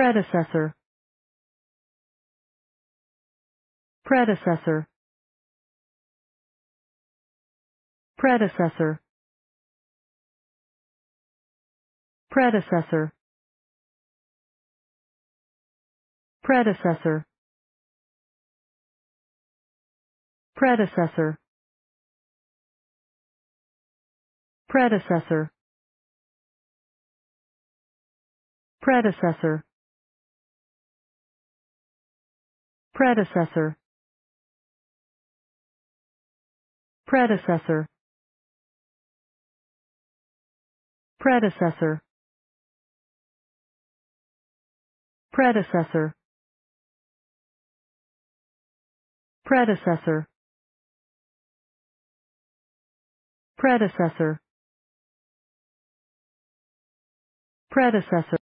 predecessor predecessor predecessor predecessor predecessor predecessor predecessor predecessor predecessor predecessor predecessor predecessor predecessor predecessor predecessor